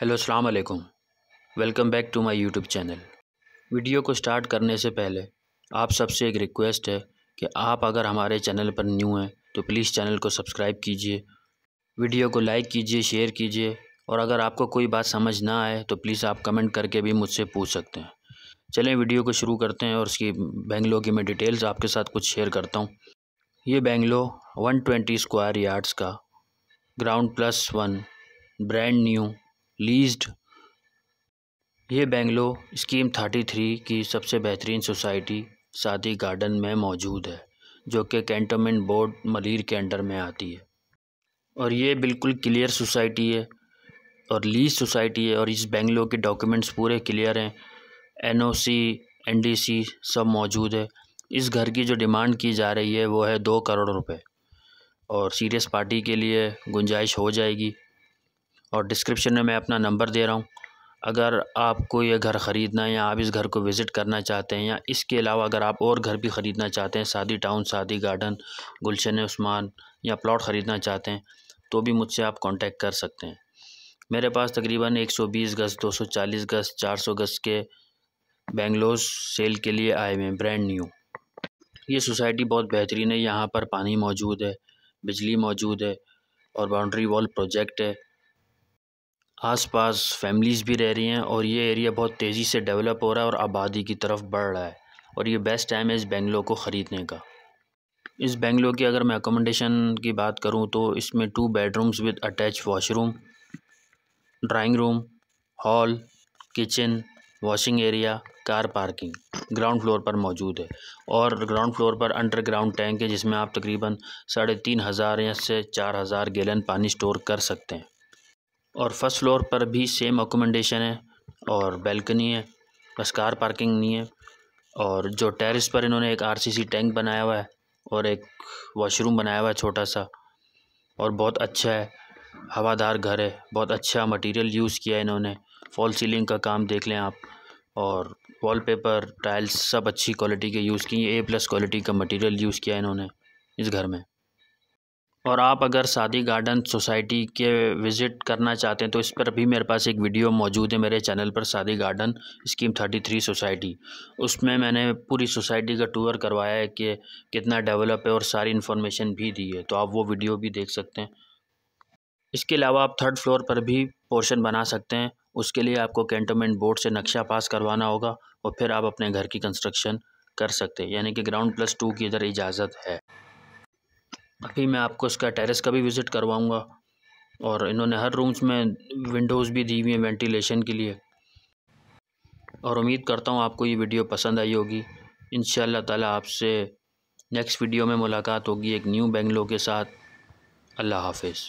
hello अस्सलाम वालेकुम welcome back to my YouTube channel video को स्टार्ट करने से पहले आप सबसे एक रिक्वेस्ट है कि आप अगर हमारे चैनल पर न्यू हैं तो प्लीज़ चैनल को सब्सक्राइब कीजिए वीडियो को लाइक कीजिए शेयर कीजिए और अगर आपको कोई बात समझ ना आए तो प्लीज़ आप कमेंट करके भी मुझसे पूछ सकते हैं चलें वीडियो को शुरू करते हैं और उसकी बेंगलो की मैं डिटेल्स आपके साथ कुछ शेयर करता हूँ ये बेंगलो वन स्क्वायर यार्ड्स का ground plus one brand new leased ये बेंगलो स्कीम थर्टी थ्री की सबसे बेहतरीन सोसाइटी शादी गार्डन में मौजूद है जो कि कैंटोमेंट बोर्ड मलिर के अंडर में आती है और ये बिल्कुल क्लियर सोसाइटी है और लीज सोसाइटी है और इस बेंगलो के डॉक्यूमेंट्स पूरे क्लियर हैं एनओसी एनडीसी सब मौजूद है इस घर की जो डिमांड की जा रही है वो है दो करोड़ रुपए और सीरियस पार्टी के लिए गुंजाइश हो जाएगी और डिस्क्रिप्शन में मैं अपना नंबर दे रहा हूँ अगर आपको ये घर ख़रीदना है या आप इस घर को विज़िट करना चाहते हैं या इसके अलावा अगर आप और घर भी ख़रीदना चाहते हैं शादी टाउन शादी गार्डन गुलशन उस्मान या प्लॉट ख़रीदना चाहते हैं तो भी मुझसे आप कांटेक्ट कर सकते हैं मेरे पास तकरीबन 120 गज़ 240 गज़ 400 गज़ के बेंगलोर सेल के लिए आए हुए हैं ब्रांड न्यू ये सोसाइटी बहुत बेहतरीन है यहाँ पर पानी मौजूद है बिजली मौजूद है और बाउंड्री वॉल प्रोजेक्ट है आसपास फैमिलीज़ भी रह रही हैं और ये एरिया बहुत तेज़ी से डेवलप हो रहा है और आबादी की तरफ बढ़ रहा है और ये बेस्ट टाइम है इस बेंगलो को ख़रीदने का इस बेंगलो की अगर मैं अकोमोडेशन की बात करूँ तो इसमें two bedrooms with attach washroom drawing room hall kitchen washing area car parking ground floor पर मौजूद है और ग्राउंड फ्लोर पर अंडरग्राउंड टैंक है जिसमें आप तकरीबन साढ़े तीन हज़ार या से चार हज़ार गैलन पानी स्टोर कर सकते हैं और फर्स्ट फ्लोर पर भी सेम अकोमेंडेशन है और बेल्कनी है बस कार पार्किंग नहीं है और जो टेरिस पर इन्होंने एक आरसीसी टैंक बनाया हुआ है और एक वॉशरूम बनाया हुआ है छोटा सा और बहुत अच्छा है हवादार घर है बहुत अच्छा मटेरियल यूज़ किया है इन्होंने फॉल सीलिंग का काम देख लें आप और वॉलपेपर टाइल्स सब अच्छी क्वालिटी के यूज़ किए ए प्लस क्वालिटी का मटेरियल यूज़ किया इन्होंने इस घर में और आप अगर शादी गार्डन सोसाइटी के विज़िट करना चाहते हैं तो इस पर भी मेरे पास एक वीडियो मौजूद है मेरे चैनल पर शादी garden scheme thirty three society उसमें मैंने पूरी सोसाइटी का टूर करवाया है कि कितना डेवलप है और सारी इन्फॉर्मेशन भी दी है तो आप वो वीडियो भी देख सकते हैं इसके अलावा आप थर्ड फ्लोर पर भी पोर्शन बना सकते हैं उसके लिए आपको कैंटोनमेंट बोर्ड से नक्शा पास करवाना होगा और फिर आप अपने घर की कंस्ट्रक्शन कर सकते हैं यानी कि ग्राउंड प्लस टू की इधर इजाज़त है अभी मैं आपको इसका टेरेस का भी विज़िट करवाऊँगा और इन्होंने हर रूम्स में विंडोज़ भी दी हुई हैं वेंटिलेशन के लिए और उम्मीद करता हूँ आपको ये वीडियो पसंद आई होगी इन ताला आपसे नेक्स्ट वीडियो में मुलाकात होगी एक न्यू बेंगलो के साथ अल्लाह हाफिज़